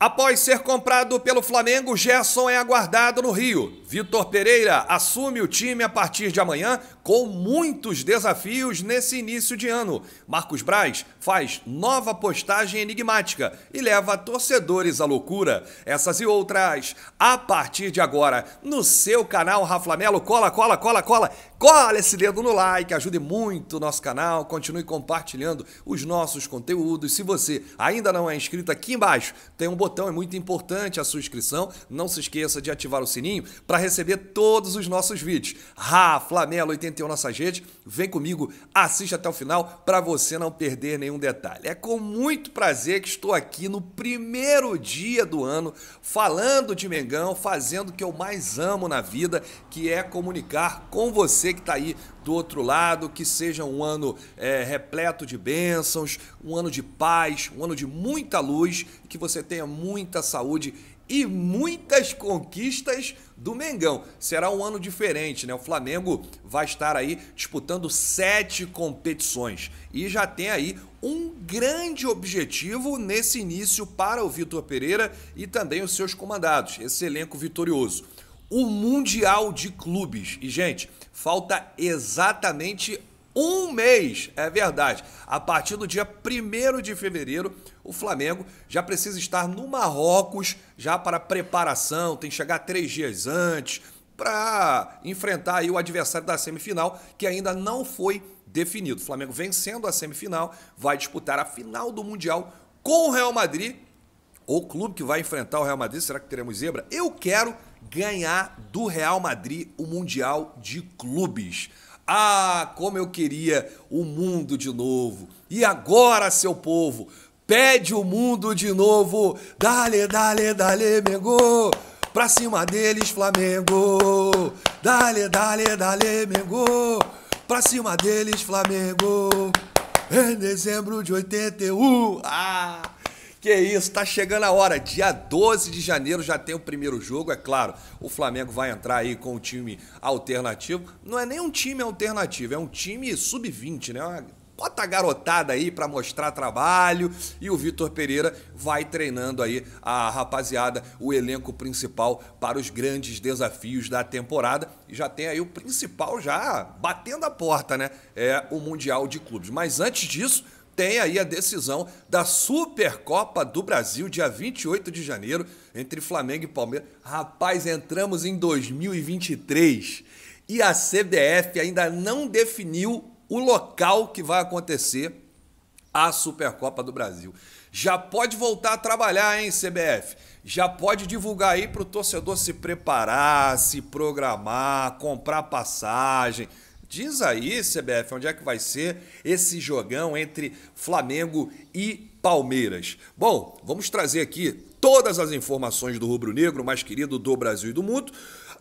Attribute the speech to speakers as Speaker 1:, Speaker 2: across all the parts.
Speaker 1: Após ser comprado pelo Flamengo, Gerson é aguardado no Rio. Vitor Pereira assume o time a partir de amanhã com muitos desafios nesse início de ano. Marcos Braz faz nova postagem enigmática e leva torcedores à loucura. Essas e outras, a partir de agora, no seu canal Raflamelo. Cola, cola, cola, cola. Cola esse dedo no like, ajude muito o nosso canal, continue compartilhando os nossos conteúdos. Se você ainda não é inscrito, aqui embaixo tem um botão, é muito importante a sua inscrição. Não se esqueça de ativar o sininho para receber todos os nossos vídeos. Rafa Raflamelo 83 prometeu nossas redes. Vem comigo, assiste até o final para você não perder nenhum detalhe. É com muito prazer que estou aqui no primeiro dia do ano falando de Mengão, fazendo o que eu mais amo na vida, que é comunicar com você que está aí do outro lado, que seja um ano é, repleto de bênçãos, um ano de paz, um ano de muita luz, que você tenha muita saúde e muitas conquistas do Mengão. Será um ano diferente, né? O Flamengo vai estar aí disputando sete competições e já tem aí um grande objetivo nesse início para o Vitor Pereira e também os seus comandados, esse elenco vitorioso. O Mundial de Clubes. E, gente, falta exatamente um mês, é verdade. A partir do dia 1 de fevereiro, o Flamengo já precisa estar no Marrocos já para preparação, tem que chegar três dias antes para enfrentar o adversário da semifinal que ainda não foi definido. O Flamengo vencendo a semifinal vai disputar a final do Mundial com o Real Madrid O clube que vai enfrentar o Real Madrid. Será que teremos zebra? Eu quero ganhar do Real Madrid o Mundial de Clubes. Ah, como eu queria o mundo de novo. E agora, seu povo, pede o mundo de novo. Dale, dale, dale, Mengô. Pra cima deles, Flamengo. Dale, dale, dale, Mengô. Pra cima deles, Flamengo. Em é dezembro de 81. Ah! Que isso, tá chegando a hora. Dia 12 de janeiro já tem o primeiro jogo, é claro. O Flamengo vai entrar aí com o time alternativo. Não é nem um time alternativo, é um time sub-20, né? É uma bota a garotada aí para mostrar trabalho e o Vitor Pereira vai treinando aí a rapaziada, o elenco principal para os grandes desafios da temporada e já tem aí o principal já batendo a porta, né? É o Mundial de Clubes. Mas antes disso, tem aí a decisão da Supercopa do Brasil, dia 28 de janeiro, entre Flamengo e Palmeiras. Rapaz, entramos em 2023 e a CBF ainda não definiu o local que vai acontecer a Supercopa do Brasil. Já pode voltar a trabalhar, hein, CBF? Já pode divulgar aí para o torcedor se preparar, se programar, comprar passagem. Diz aí, CBF, onde é que vai ser esse jogão entre Flamengo e Palmeiras? Bom, vamos trazer aqui todas as informações do Rubro Negro, mais querido do Brasil e do mundo.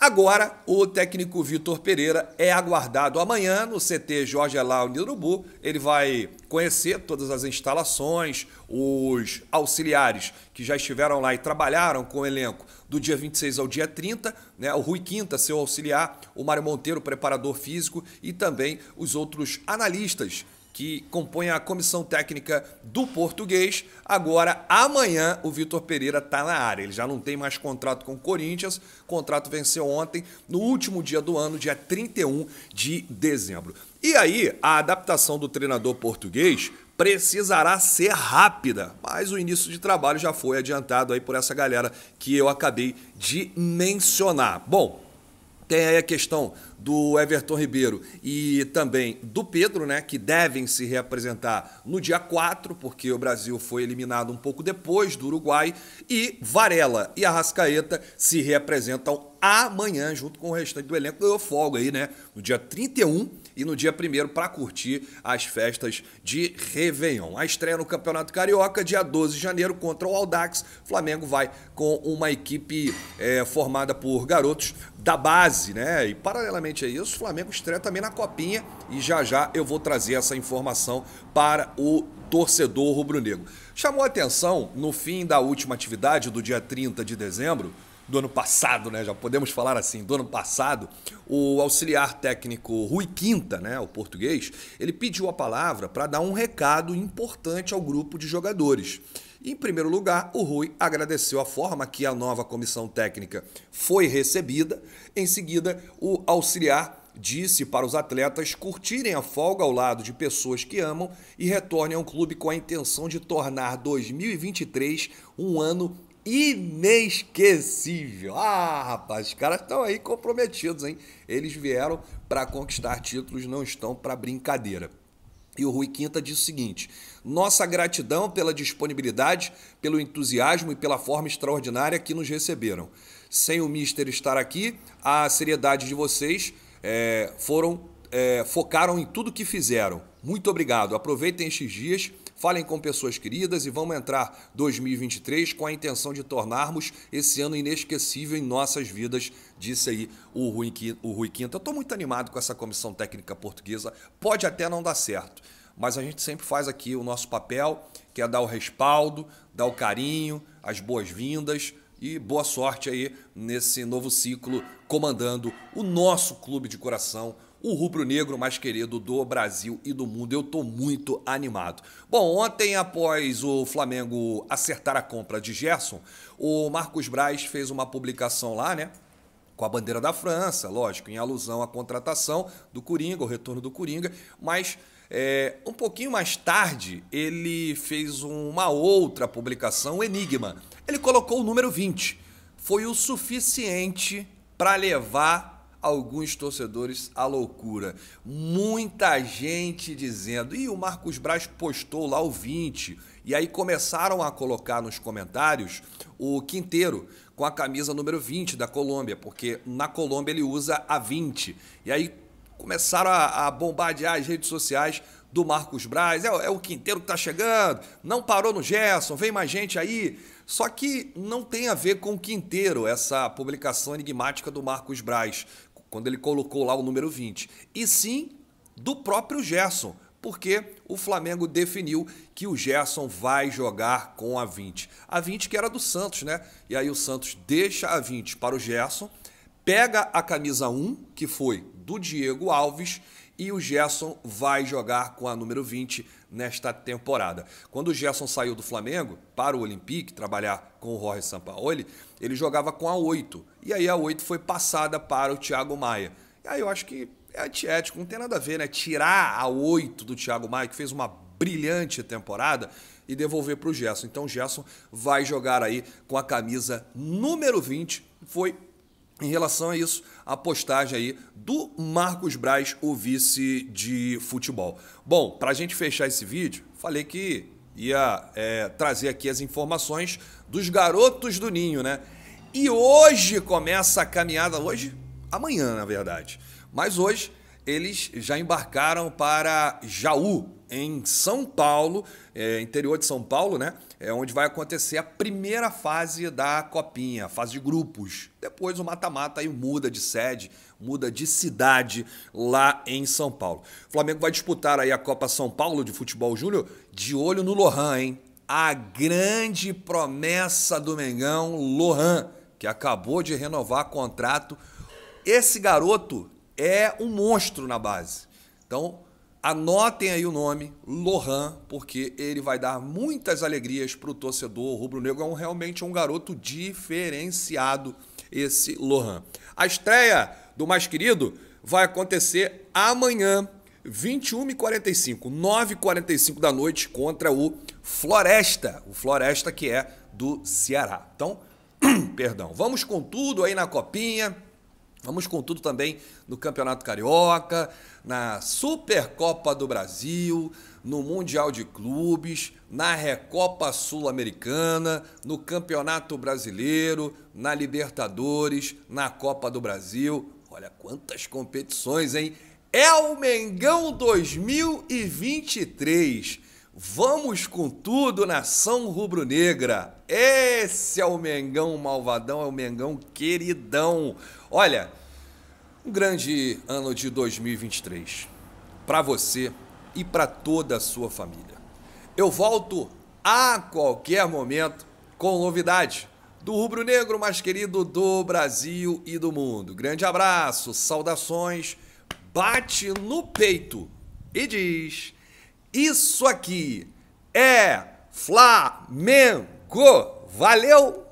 Speaker 1: Agora, o técnico Vitor Pereira é aguardado amanhã no CT Jorge Elau Urubu. Ele vai conhecer todas as instalações, os auxiliares que já estiveram lá e trabalharam com o elenco do dia 26 ao dia 30, né? o Rui Quinta, seu auxiliar, o Mário Monteiro, preparador físico, e também os outros analistas que compõe a comissão técnica do português. Agora, amanhã, o Vitor Pereira está na área. Ele já não tem mais contrato com o Corinthians. O contrato venceu ontem, no último dia do ano, dia 31 de dezembro. E aí, a adaptação do treinador português precisará ser rápida, mas o início de trabalho já foi adiantado aí por essa galera que eu acabei de mencionar. Bom, tem aí a questão do Everton Ribeiro e também do Pedro, né, que devem se reapresentar no dia 4, porque o Brasil foi eliminado um pouco depois do Uruguai, e Varela e Arrascaeta se reapresentam amanhã junto com o restante do elenco. Ganhou folga aí, né, no dia 31 e no dia 1 para curtir as festas de Réveillon. A estreia no Campeonato Carioca, dia 12 de janeiro, contra o Aldax. Flamengo vai com uma equipe é, formada por garotos da base, né? E paralelamente a isso, o Flamengo estreia também na Copinha e já já eu vou trazer essa informação para o torcedor rubro-negro. Chamou atenção no fim da última atividade do dia 30 de dezembro do ano passado, né? Já podemos falar assim, do ano passado, o auxiliar técnico Rui Quinta, né, o português, ele pediu a palavra para dar um recado importante ao grupo de jogadores. Em primeiro lugar, o Rui agradeceu a forma que a nova comissão técnica foi recebida. Em seguida, o auxiliar disse para os atletas curtirem a folga ao lado de pessoas que amam e retornem ao clube com a intenção de tornar 2023 um ano inesquecível. Ah, rapaz, os caras estão aí comprometidos, hein? Eles vieram para conquistar títulos, não estão para brincadeira. E o Rui Quinta diz o seguinte: nossa gratidão pela disponibilidade, pelo entusiasmo e pela forma extraordinária que nos receberam. Sem o Mister estar aqui, a seriedade de vocês é, foram é, focaram em tudo que fizeram. Muito obrigado. Aproveitem estes dias Falem com pessoas queridas e vamos entrar 2023 com a intenção de tornarmos esse ano inesquecível em nossas vidas, disse aí o Rui Quinto. O Rui Eu estou muito animado com essa comissão técnica portuguesa, pode até não dar certo, mas a gente sempre faz aqui o nosso papel, que é dar o respaldo, dar o carinho, as boas-vindas e boa sorte aí nesse novo ciclo comandando o nosso clube de coração, o rubro-negro mais querido do Brasil e do mundo. Eu estou muito animado. Bom, ontem, após o Flamengo acertar a compra de Gerson, o Marcos Braz fez uma publicação lá, né? Com a bandeira da França, lógico, em alusão à contratação do Coringa, o retorno do Coringa, mas é, um pouquinho mais tarde ele fez uma outra publicação, o Enigma. Ele colocou o número 20. Foi o suficiente para levar alguns torcedores à loucura. Muita gente dizendo, e o Marcos Braz postou lá o 20. E aí começaram a colocar nos comentários o Quinteiro com a camisa número 20 da Colômbia, porque na Colômbia ele usa a 20. E aí começaram a, a bombardear as redes sociais do Marcos Braz. É, é o Quinteiro que está chegando, não parou no Gerson, vem mais gente aí. Só que não tem a ver com o Quinteiro, essa publicação enigmática do Marcos Braz quando ele colocou lá o número 20, e sim do próprio Gerson, porque o Flamengo definiu que o Gerson vai jogar com a 20. A 20 que era do Santos, né? E aí o Santos deixa a 20 para o Gerson, pega a camisa 1, que foi do Diego Alves, e o Gerson vai jogar com a número 20 nesta temporada. Quando o Gerson saiu do Flamengo para o Olympique, trabalhar com o Jorge Sampaoli, ele jogava com a 8. E aí a 8 foi passada para o Thiago Maia. E aí eu acho que é antiético, não tem nada a ver, né? Tirar a 8 do Thiago Maia, que fez uma brilhante temporada, e devolver para o Gerson. Então o Gerson vai jogar aí com a camisa número 20. Foi em relação a isso, a postagem aí do Marcos Braz, o vice de futebol. Bom, para a gente fechar esse vídeo, falei que ia é, trazer aqui as informações dos garotos do Ninho, né? E hoje começa a caminhada, hoje, amanhã na verdade, mas hoje eles já embarcaram para Jaú, em São Paulo, é, interior de São Paulo, né? É onde vai acontecer a primeira fase da Copinha, a fase de grupos. Depois o mata-mata aí muda de sede, muda de cidade lá em São Paulo. O Flamengo vai disputar aí a Copa São Paulo de futebol júnior de olho no Lohan, hein? A grande promessa do Mengão, Lohan, que acabou de renovar contrato. Esse garoto é um monstro na base. Então, Anotem aí o nome, Lohan, porque ele vai dar muitas alegrias para o torcedor rubro-negro. É um, realmente um garoto diferenciado, esse Lohan. A estreia do mais querido vai acontecer amanhã, 21h45, 9h45 da noite, contra o Floresta. O Floresta que é do Ceará. Então, perdão, vamos com tudo aí na copinha. Vamos com tudo também no Campeonato Carioca, na Supercopa do Brasil, no Mundial de Clubes, na Recopa Sul-Americana, no Campeonato Brasileiro, na Libertadores, na Copa do Brasil. Olha quantas competições, hein? É o Mengão 2023. Vamos com tudo, nação rubro-negra. Esse é o Mengão malvadão, é o Mengão queridão. Olha, um grande ano de 2023 para você e para toda a sua família. Eu volto a qualquer momento com novidade do rubro-negro mais querido do Brasil e do mundo. Grande abraço, saudações, bate no peito e diz isso aqui é Flamengo! Valeu!